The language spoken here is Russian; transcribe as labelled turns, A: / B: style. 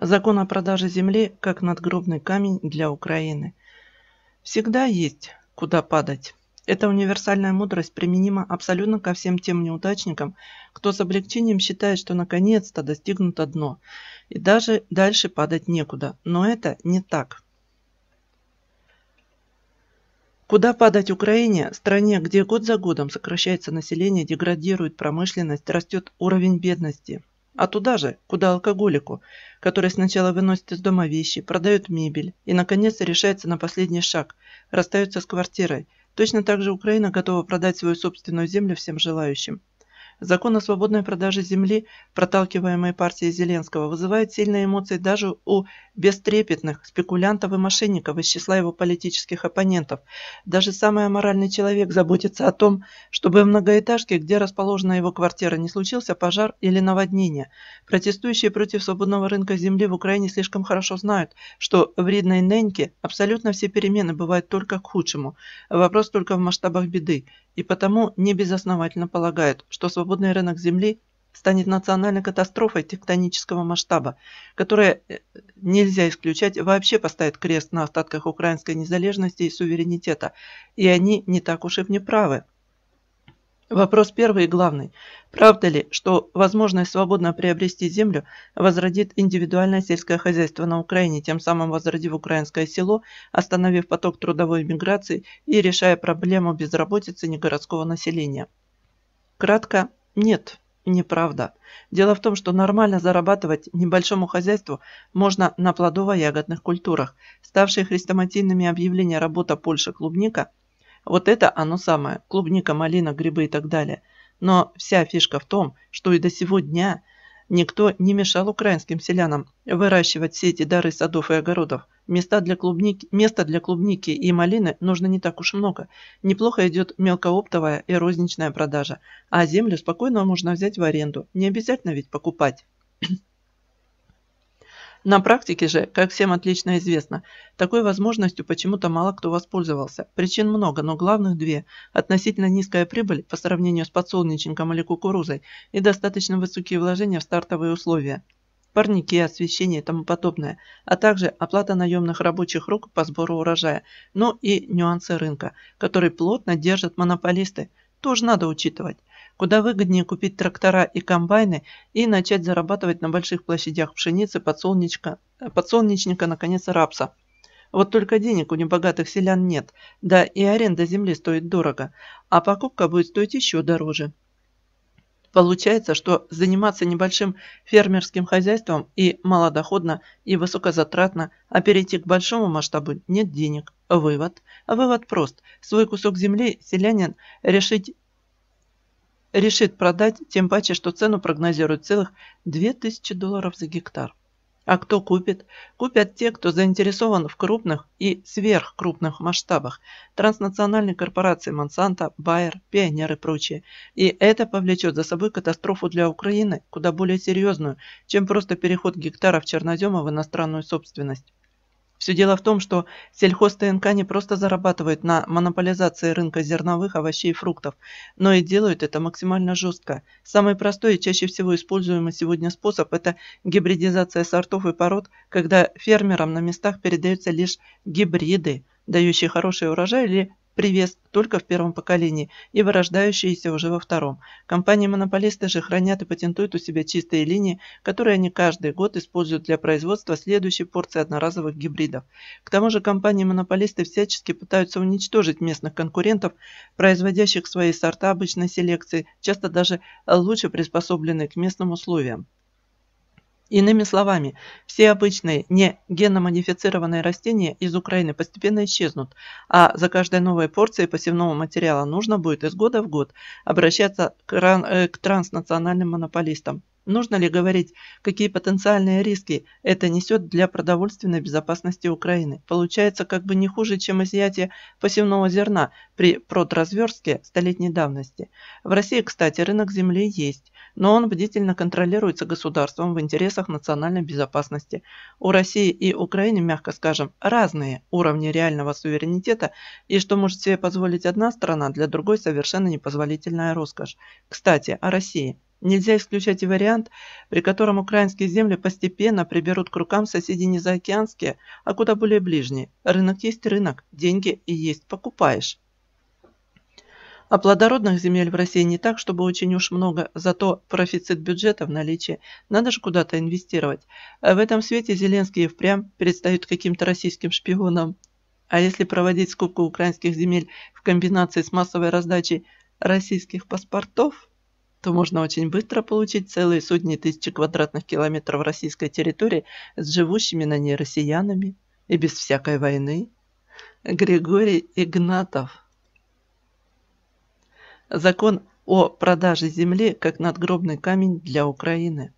A: Закон о продаже земли как надгробный камень для Украины. Всегда есть куда падать. Эта универсальная мудрость применима абсолютно ко всем тем неудачникам, кто с облегчением считает, что наконец-то достигнуто дно, и даже дальше падать некуда. Но это не так. Куда падать Украине, стране, где год за годом сокращается население, деградирует промышленность, растет уровень бедности – а туда же, куда алкоголику, который сначала выносит из дома вещи, продает мебель и, наконец, решается на последний шаг, расстается с квартирой. Точно так же Украина готова продать свою собственную землю всем желающим. Закон о свободной продаже земли, проталкиваемый партией Зеленского, вызывает сильные эмоции даже у бестрепетных спекулянтов и мошенников из числа его политических оппонентов. Даже самый аморальный человек заботится о том, чтобы в многоэтажке, где расположена его квартира, не случился пожар или наводнение. Протестующие против свободного рынка земли в Украине слишком хорошо знают, что в Ридной Неньке абсолютно все перемены бывают только к худшему. Вопрос только в масштабах беды и потому небезосновательно полагают, что свободный рынок земли станет национальной катастрофой тектонического масштаба, которая, э, нельзя исключать, вообще поставит крест на остатках украинской незалежности и суверенитета, и они не так уж и внеправы. правы. Вопрос первый и главный. Правда ли, что возможность свободно приобрести землю возродит индивидуальное сельское хозяйство на Украине, тем самым возродив украинское село, остановив поток трудовой миграции и решая проблему безработицы негородского населения? Кратко, нет, неправда. Дело в том, что нормально зарабатывать небольшому хозяйству можно на плодово-ягодных культурах. Ставшие хрестоматийными объявления работа Польши клубника – вот это оно самое, клубника, малина, грибы и так далее. Но вся фишка в том, что и до сего дня никто не мешал украинским селянам выращивать все эти дары садов и огородов. Места для клубники, места для клубники и малины нужно не так уж много. Неплохо идет мелкооптовая и розничная продажа, а землю спокойно можно взять в аренду, не обязательно ведь покупать. На практике же, как всем отлично известно, такой возможностью почему-то мало кто воспользовался. Причин много, но главных две – относительно низкая прибыль по сравнению с подсолнечником или кукурузой и достаточно высокие вложения в стартовые условия парники, освещение и тому подобное, а также оплата наемных рабочих рук по сбору урожая, ну и нюансы рынка, который плотно держат монополисты, тоже надо учитывать куда выгоднее купить трактора и комбайны и начать зарабатывать на больших площадях пшеницы, подсолнечка, э, подсолнечника, наконец, рапса. Вот только денег у небогатых селян нет, да и аренда земли стоит дорого, а покупка будет стоить еще дороже. Получается, что заниматься небольшим фермерским хозяйством и малодоходно, и высокозатратно, а перейти к большому масштабу нет денег. Вывод. Вывод прост. Свой кусок земли селянин решить решит продать, тем паче, что цену прогнозируют целых 2000 долларов за гектар. А кто купит? Купят те, кто заинтересован в крупных и сверхкрупных масштабах. Транснациональные корпорации Monsanto, Bayer, Pioneer и прочие. И это повлечет за собой катастрофу для Украины, куда более серьезную, чем просто переход гектаров чернозема в иностранную собственность. Все дело в том, что сельхоз ТНК не просто зарабатывает на монополизации рынка зерновых, овощей и фруктов, но и делают это максимально жестко. Самый простой и чаще всего используемый сегодня способ – это гибридизация сортов и пород, когда фермерам на местах передаются лишь гибриды, дающие хороший урожай или Привез только в первом поколении и вырождающиеся уже во втором. Компании-монополисты же хранят и патентуют у себя чистые линии, которые они каждый год используют для производства следующей порции одноразовых гибридов. К тому же компании-монополисты всячески пытаются уничтожить местных конкурентов, производящих свои сорта обычной селекции, часто даже лучше приспособленные к местным условиям. Иными словами, все обычные не геномодифицированные растения из Украины постепенно исчезнут, а за каждой новой порцией посевного материала нужно будет из года в год обращаться к э, транснациональным монополистам. Нужно ли говорить, какие потенциальные риски это несет для продовольственной безопасности Украины? Получается как бы не хуже, чем изъятие посевного зерна при продразверстке столетней давности. В России, кстати, рынок земли есть, но он бдительно контролируется государством в интересах национальной безопасности. У России и Украины, мягко скажем, разные уровни реального суверенитета, и что может себе позволить одна страна, для другой совершенно непозволительная роскошь. Кстати, о России. Нельзя исключать и вариант, при котором украинские земли постепенно приберут к рукам соседи не заокеанские, а куда более ближние. Рынок есть рынок, деньги и есть покупаешь. А плодородных земель в России не так, чтобы очень уж много, зато профицит бюджета в наличии. Надо же куда-то инвестировать. А в этом свете Зеленский и впрямь предстают каким-то российским шпионом. А если проводить скупку украинских земель в комбинации с массовой раздачей российских паспортов – то можно очень быстро получить целые сотни тысяч квадратных километров российской территории с живущими на ней россиянами и без всякой войны. Григорий Игнатов. Закон о продаже земли как надгробный камень для Украины.